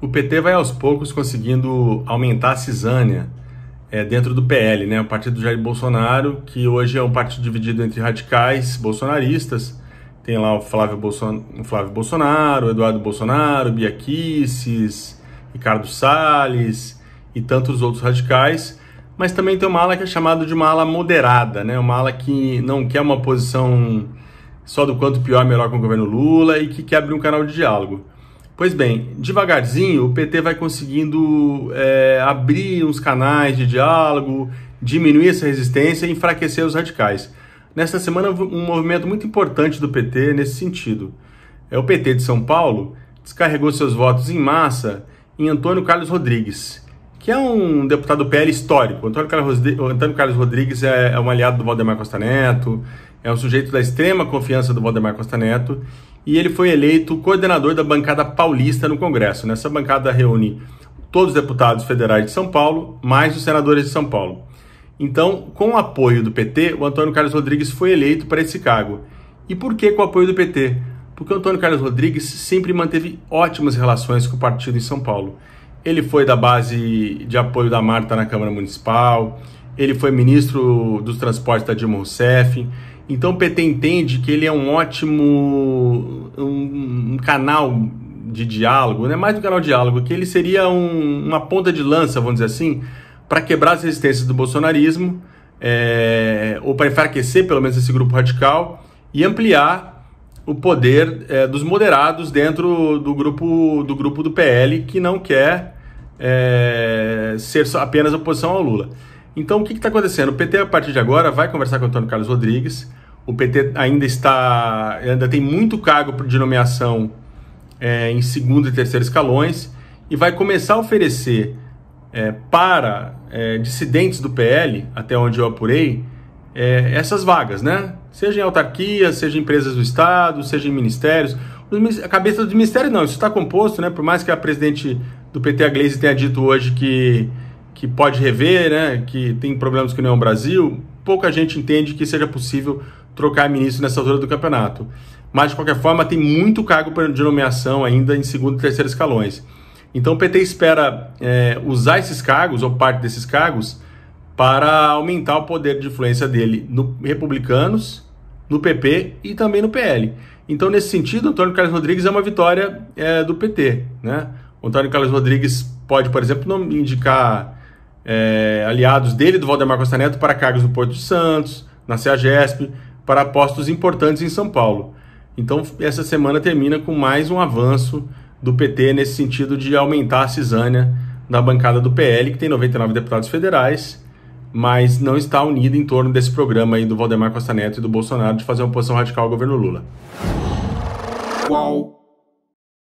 o PT vai aos poucos conseguindo aumentar a cisânia é, dentro do PL, né? o partido do Jair Bolsonaro, que hoje é um partido dividido entre radicais bolsonaristas. Tem lá o Flávio, Bolson... o Flávio Bolsonaro, o Eduardo Bolsonaro, Bia Kicis, Ricardo Salles e tantos outros radicais. Mas também tem uma ala que é chamada de uma ala moderada, né? uma ala que não quer uma posição só do quanto pior, melhor com o governo Lula e que quer abrir um canal de diálogo. Pois bem, devagarzinho o PT vai conseguindo é, abrir uns canais de diálogo, diminuir essa resistência e enfraquecer os radicais. Nesta semana, um movimento muito importante do PT nesse sentido. É o PT de São Paulo descarregou seus votos em massa em Antônio Carlos Rodrigues, que é um deputado PL histórico. Antônio Carlos Rodrigues é, é, um aliado do Valdemar Costa Neto, é um sujeito da extrema confiança do Valdemar Costa Neto, e ele foi eleito coordenador da bancada paulista no Congresso. Nessa bancada reúne todos os deputados federais de São Paulo, mais os senadores de São Paulo. Então, com o apoio do PT, o Antônio Carlos Rodrigues foi eleito para esse cargo. E por que com o apoio do PT? Porque o Antônio Carlos Rodrigues sempre manteve ótimas relações com o partido em São Paulo ele foi da base de apoio da Marta na Câmara Municipal, ele foi ministro dos Transportes da Dilma Rousseff. Então o PT entende que ele é um ótimo um, um canal de diálogo, né? mais um canal de diálogo, que ele seria um, uma ponta de lança, vamos dizer assim, para quebrar as resistências do bolsonarismo, é, ou para enfraquecer pelo menos esse grupo radical e ampliar o poder é, dos moderados dentro do grupo do grupo do PL que não quer é, ser apenas oposição ao Lula. Então o que está acontecendo? O PT a partir de agora vai conversar com o Antônio Carlos Rodrigues. O PT ainda está ainda tem muito cargo de nomeação é, em segundo e terceiro escalões e vai começar a oferecer é, para é, dissidentes do PL, até onde eu apurei, é, essas vagas, né? Seja em autarquia, seja em empresas do Estado, seja em ministérios. A cabeça do ministério não, isso está composto, né? Por mais que a presidente do PT, a Gleisi, tenha dito hoje que, que pode rever, né? Que tem problemas com é o Brasil, pouca gente entende que seja possível trocar ministro nessa altura do campeonato. Mas, de qualquer forma, tem muito cargo de nomeação ainda em segundo e terceiro escalões. Então, o PT espera é, usar esses cargos, ou parte desses cargos, para aumentar o poder de influência dele no Republicanos, no PP e também no PL. Então, nesse sentido, Antônio Carlos Rodrigues é uma vitória é, do PT. Né? O Antônio Carlos Rodrigues pode, por exemplo, não indicar é, aliados dele, do Valdemar Costa Neto, para cargos no Porto de Santos, na CEAGESP, para postos importantes em São Paulo. Então, essa semana termina com mais um avanço do PT nesse sentido de aumentar a cisânia na bancada do PL, que tem 99 deputados federais, mas não está unida em torno desse programa aí do Valdemar Costa Neto e do Bolsonaro de fazer uma oposição radical ao governo Lula. Qual